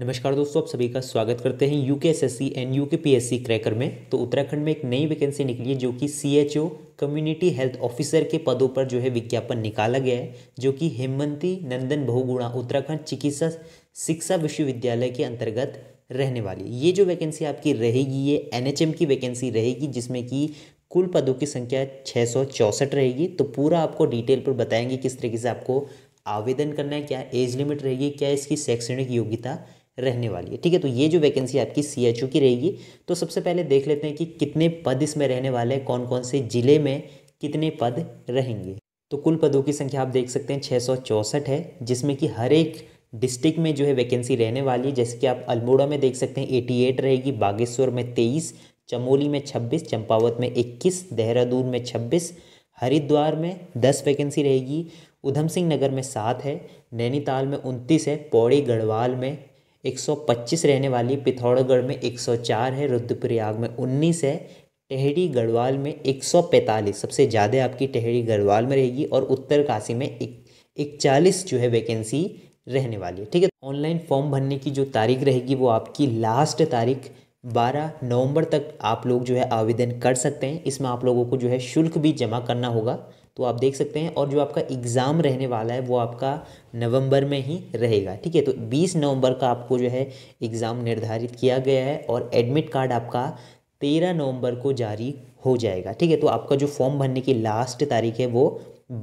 नमस्कार दोस्तों आप सभी का स्वागत करते हैं U K S S C and U K P S C cracker में तो उत्तराखंड में एक नई वैकेंसी निकली है जो कि C H O community health officer के पदों पर जो है विज्ञापन निकाला गया है जो कि हेमंती नंदन बहुगुणा उत्तराखंड चिकित्सा शिक्षा विश्वविद्यालय के अंतर्गत रहने वाली ये जो वैकेंसी आपकी रहेगी ये एन की वैकेंसी रहेगी जिसमें कि कुल पदों की संख्या छः रहेगी तो पूरा आपको डिटेल पर बताएंगे किस तरीके से आपको आवेदन करना है क्या एज लिमिट रहेगी क्या इसकी शैक्षणिक योग्यता रहने वाली है ठीक है तो ये जो वैकेंसी आपकी सी की रहेगी तो सबसे पहले देख लेते हैं कि कितने पद इसमें रहने वाले हैं कौन कौन से ज़िले में कितने पद रहेंगे तो कुल पदों की संख्या आप देख सकते हैं छः है जिसमें कि हर एक डिस्ट्रिक्ट में जो है वैकेंसी रहने वाली है जैसे कि आप अल्मोड़ा में देख सकते हैं 88 रहेगी बागेश्वर में 23 चमोली में 26 चंपावत में 21 देहरादून में 26 हरिद्वार में 10 वैकेंसी रहेगी उधम सिंह नगर में सात है नैनीताल में उनतीस है पौड़ी गढ़वाल में 125 रहने वाली पिथौरागढ़ में 104 है रुद्रप्रयाग में 19 है टेहरी गढ़वाल में 145 सबसे ज़्यादा आपकी टेहरी गढ़वाल में रहेगी और उत्तरकाशी में एक इकचालीस जो है वैकेंसी रहने वाली है ठीक है ऑनलाइन फॉर्म भरने की जो तारीख रहेगी वो आपकी लास्ट तारीख 12 नवंबर तक आप लोग जो है आवेदन कर सकते हैं इसमें आप लोगों को जो है शुल्क भी जमा करना होगा तो आप देख सकते हैं और जो आपका एग्ज़ाम रहने वाला है वो आपका नवंबर में ही रहेगा ठीक है तो 20 नवंबर का आपको जो है एग्ज़ाम निर्धारित किया गया है और एडमिट कार्ड आपका 13 नवंबर को जारी हो जाएगा ठीक है तो आपका जो फॉर्म भरने की लास्ट तारीख है वो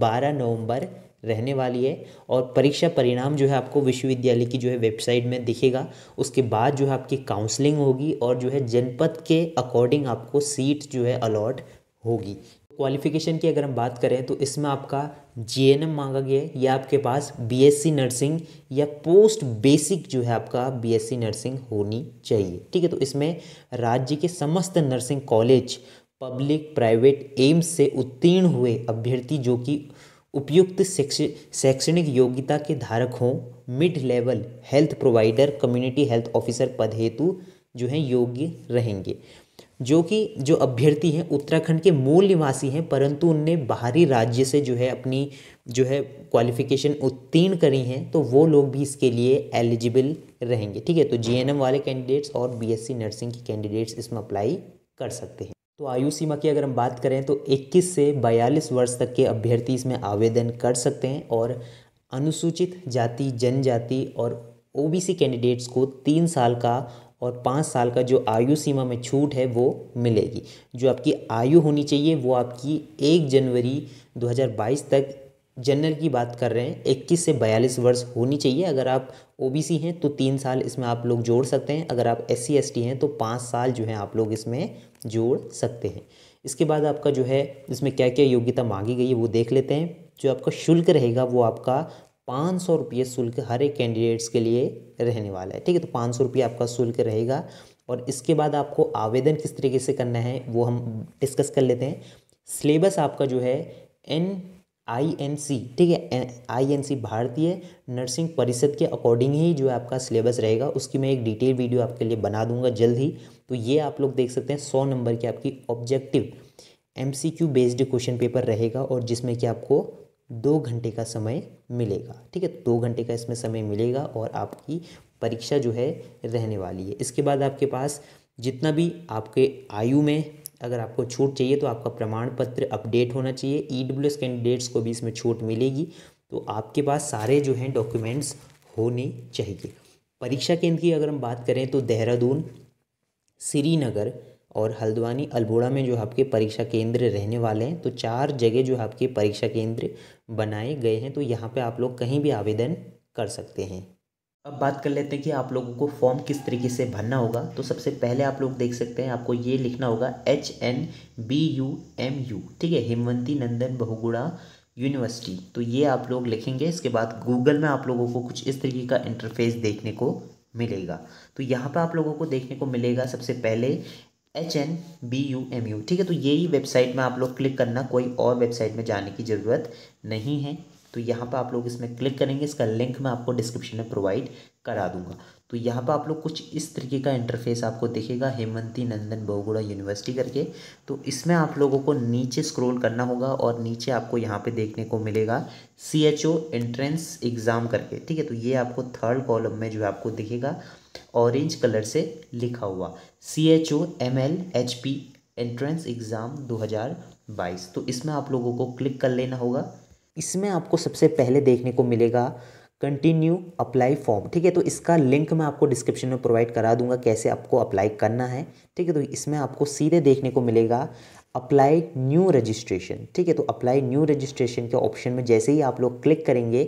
12 नवंबर रहने वाली है और परीक्षा परिणाम जो है आपको विश्वविद्यालय की जो है वेबसाइट में दिखेगा उसके बाद जो है आपकी काउंसलिंग होगी और जो है जनपद के अकॉर्डिंग आपको सीट जो है अलॉट होगी क्वालिफिकेशन की अगर हम बात करें तो इसमें आपका जे मांगा गया है या आपके पास बीएससी नर्सिंग या पोस्ट बेसिक जो है आपका बीएससी नर्सिंग होनी चाहिए ठीक है तो इसमें राज्य के समस्त nursing college public private AIIMS से उत्तीर्ण हुए अभ्यर्थी जो कि उपयुक्त शैक्षणिक योग्यता के धारक हों mid level health provider community health officer पद हेतु जो है योग्य रहेंगे जो कि जो अभ्यर्थी हैं उत्तराखंड के मूल निवासी हैं परंतु उनने बाहरी राज्य से जो है अपनी जो है क्वालिफिकेशन उत्तीर्ण करी हैं तो वो लोग भी इसके लिए एलिजिबल रहेंगे ठीक है तो जीएनएम वाले कैंडिडेट्स और बीएससी नर्सिंग के कैंडिडेट्स इसमें अप्लाई कर सकते हैं तो आयु सीमा की अगर हम बात करें तो 21 से 42 वर्ष तक के अभ्यर्थी इसमें आवेदन कर सकते हैं और अनुसूचित जाति जनजाति और ओबीसी कैंडिडेट्स को तीन साल का और पाँच साल का जो आयु सीमा में छूट है वो मिलेगी जो आपकी आयु होनी चाहिए वो आपकी एक जनवरी 2022 तक जनरल की बात कर रहे हैं 21 से 42 वर्ष होनी चाहिए अगर आप ओबीसी हैं तो तीन साल इसमें आप लोग जोड़ सकते हैं अगर आप एस सी हैं तो पाँच साल जो है आप लोग इसमें जोड़ सकते हैं इसके बाद आपका जो है इसमें क्या क्या योग्यता मांगी गई है वो देख लेते हैं जो आपका शुल्क रहेगा वो आपका पाँच सौ रुपये शुल्क हर एक कैंडिडेट्स के लिए रहने वाला है ठीक है तो पाँच सौ रुपये आपका शुल्क रहेगा और इसके बाद आपको आवेदन किस तरीके से करना है वो हम डिस्कस कर लेते हैं सिलेबस आपका जो है एन आई एन सी ठीक है आई एन सी भारतीय नर्सिंग परिषद के अकॉर्डिंग ही जो आपका सिलेबस रहेगा उसकी मैं एक डिटेल वीडियो आपके लिए बना दूंगा जल्द ही तो ये आप लोग देख सकते हैं सौ नंबर की आपकी objective M C Q based question paper रहेगा और जिसमें कि आपको दो घंटे का समय मिलेगा ठीक है दो घंटे का इसमें समय मिलेगा और आपकी परीक्षा जो है रहने वाली है इसके बाद आपके पास जितना भी आपके आयु में अगर आपको छूट चाहिए तो आपका प्रमाण पत्र अपडेट होना चाहिए ई डब्ल्यू एस कैंडिडेट्स को भी इसमें छूट मिलेगी तो आपके पास सारे जो हैं डॉक्यूमेंट्स होने चाहिए परीक्षा केंद्र की अगर हम बात करें तो देहरादून श्रीनगर और हल्द्वानी अल्बोड़ा में जो आपके परीक्षा केंद्र रहने वाले हैं तो चार जगह जो आपके परीक्षा केंद्र बनाए गए हैं तो यहाँ पे आप लोग कहीं भी आवेदन कर सकते हैं अब बात कर लेते हैं कि आप लोगों को फॉर्म किस तरीके से भरना होगा तो सबसे पहले आप लोग देख सकते हैं आपको ये लिखना होगा H N B U M U ठीक है हेमवंती नंदन बहुगुड़ा यूनिवर्सिटी तो ये आप लोग लिखेंगे इसके बाद गूगल में आप लोगों को कुछ इस तरीके का इंटरफेस देखने को मिलेगा तो यहाँ पर आप लोगों को देखने को मिलेगा सबसे पहले H N B U M U ठीक है तो यही वेबसाइट में आप लोग क्लिक करना कोई और वेबसाइट में जाने की ज़रूरत नहीं है तो यहाँ पर आप लोग इसमें क्लिक करेंगे इसका लिंक मैं आपको डिस्क्रिप्शन में प्रोवाइड करा दूंगा तो यहाँ पर आप लोग कुछ इस तरीके का इंटरफेस आपको दिखेगा हेमंती नंदन बहुगुड़ा यूनिवर्सिटी करके तो इसमें आप लोगों को नीचे स्क्रॉल करना होगा और नीचे आपको यहाँ पे देखने को मिलेगा C H O entrance exam करके ठीक है तो ये आपको थर्ड कॉलम में जो आपको दिखेगा ऑरेंज कलर से लिखा हुआ C H O M L H P entrance exam 2022 तो इसमें आप लोगों को क्लिक कर लेना होगा इसमें आपको सबसे पहले देखने को मिलेगा कंटिन्यू अप्लाई फॉर्म ठीक है तो इसका लिंक मैं आपको डिस्क्रिप्शन में प्रोवाइड करा दूंगा कैसे आपको अप्लाई करना है ठीक है तो इसमें आपको सीधे देखने को मिलेगा अप्लाई न्यू रजिस्ट्रेशन ठीक है तो अप्लाई न्यू रजिस्ट्रेशन के ऑप्शन में जैसे ही आप लोग क्लिक करेंगे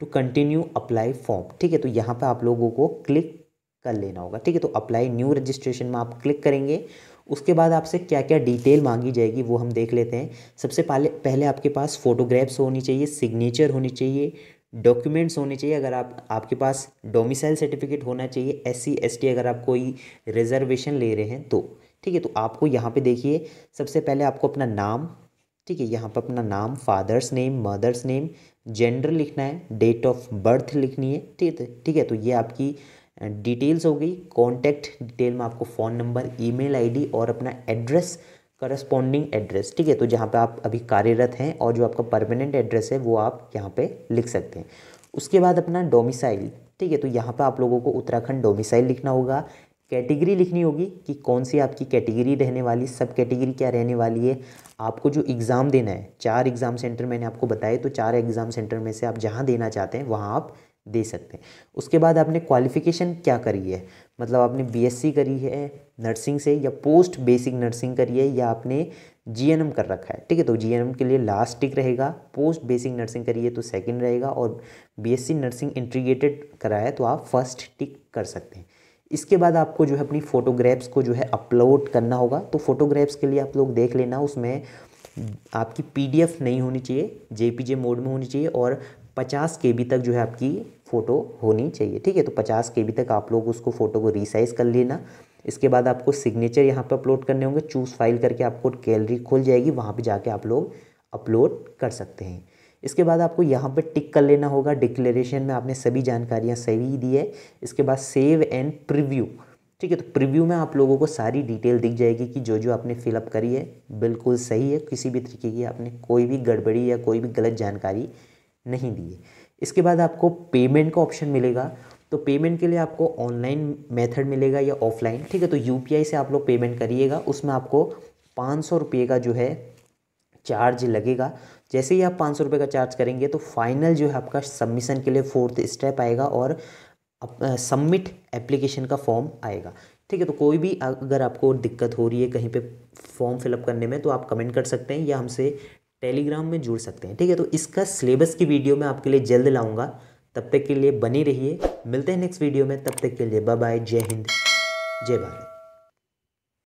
टू कंटिन्यू अप्लाई फॉर्म ठीक है तो यहाँ पर आप लोगों को क्लिक कर लेना होगा ठीक है तो अप्लाई न्यू रजिस्ट्रेशन में आप क्लिक करेंगे उसके बाद आपसे क्या क्या डिटेल मांगी जाएगी वो हम देख लेते हैं सबसे पहले पहले आपके पास फोटोग्राफ्स होनी चाहिए सिग्नेचर होनी चाहिए डॉक्यूमेंट्स होने चाहिए अगर आप आपके पास डोमिसाइल सर्टिफिकेट होना चाहिए एस सी एस टी अगर आप कोई रिजर्वेशन ले रहे हैं तो ठीक है तो आपको यहाँ पे देखिए सबसे पहले आपको अपना नाम ठीक है यहाँ पर अपना नाम father's name mother's name gender लिखना है डेट ऑफ बर्थ लिखनी है ठीक है तो, ठीक है तो ये आपकी डिटेल्स हो गई कॉन्टैक्ट डिटेल में आपको फ़ोन नंबर ई मेल और अपना एड्रेस करस्पॉन्डिंग एड्रेस ठीक है तो जहाँ पे आप अभी कार्यरत हैं और जो आपका परमानेंट एड्रेस है वो आप यहाँ पे लिख सकते हैं उसके बाद अपना डोमिसाइल ठीक है तो यहाँ पे आप लोगों को उत्तराखंड डोमिसाइल लिखना होगा कैटेगरी लिखनी होगी कि कौन सी आपकी कैटेगरी रहने वाली सब कैटेगरी क्या रहने वाली है आपको जो एग्ज़ाम देना है चार एग्ज़ाम सेंटर मैंने आपको बताए तो चार एग्ज़ाम सेंटर में से आप जहाँ देना चाहते हैं वहाँ आप दे सकते हैं उसके बाद आपने क्वालिफ़िकेशन क्या करी है मतलब आपने बीएससी करी है नर्सिंग से या पोस्ट बेसिक नर्सिंग करी है या आपने जीएनएम कर रखा है ठीक है तो जीएनएम के लिए लास्ट टिक रहेगा पोस्ट बेसिक नर्सिंग करी है तो सेकंड रहेगा और बीएससी नर्सिंग इंटीग्रेटेड करा है तो आप फर्स्ट टिक कर सकते हैं इसके बाद आपको जो है अपनी फ़ोटोग्राफ्स को जो है अपलोड करना होगा तो फोटोग्राफ्स के लिए आप लोग देख लेना उसमें आपकी पीडीएफ नहीं होनी चाहिए जेपीजे मोड में होनी चाहिए और पचास के बी तक जो है आपकी फ़ोटो होनी चाहिए ठीक है तो पचास के बी तक आप लोग उसको फ़ोटो को रिसाइज़ कर लेना इसके बाद आपको सिग्नेचर यहाँ पर अपलोड करने होंगे चूज़ फाइल करके आपको गैलरी खुल जाएगी वहाँ पर जाके आप लोग अपलोड कर सकते हैं इसके बाद आपको यहाँ पर टिक कर लेना होगा डिक्लेरेशन में आपने सभी जानकारियाँ सही दी है इसके बाद सेव एंड प्रिव्यू ठीक है तो प्रिव्यू में आप लोगों को सारी डिटेल दिख जाएगी कि जो जो आपने फिलअप करी है बिल्कुल सही है किसी भी तरीके की आपने कोई भी गड़बड़ी या कोई भी गलत जानकारी नहीं दिए इसके बाद आपको पेमेंट का ऑप्शन मिलेगा तो पेमेंट के लिए आपको ऑनलाइन मेथड मिलेगा या ऑफलाइन ठीक है तो यू से आप लोग पेमेंट करिएगा उसमें आपको पाँच सौ रुपये का जो है चार्ज लगेगा जैसे ही आप पाँच सौ रुपये का चार्ज करेंगे तो फाइनल जो है आपका सबमिशन के लिए फोर्थ स्टेप आएगा और सबमिट एप्लीकेशन का फॉर्म आएगा ठीक है तो कोई भी अगर आपको दिक्कत हो रही है कहीं पे फॉर्म फिलअप करने में तो आप कमेंट कर सकते हैं या हमसे टेलीग्राम में जुड़ सकते हैं ठीक है तो इसका सिलेबस की वीडियो मैं आपके लिए जल्द लाऊंगा तब तक के लिए बनी रहिए मिलते हैं नेक्स्ट वीडियो में तब तक के लिए बाय जय हिंद जय भारत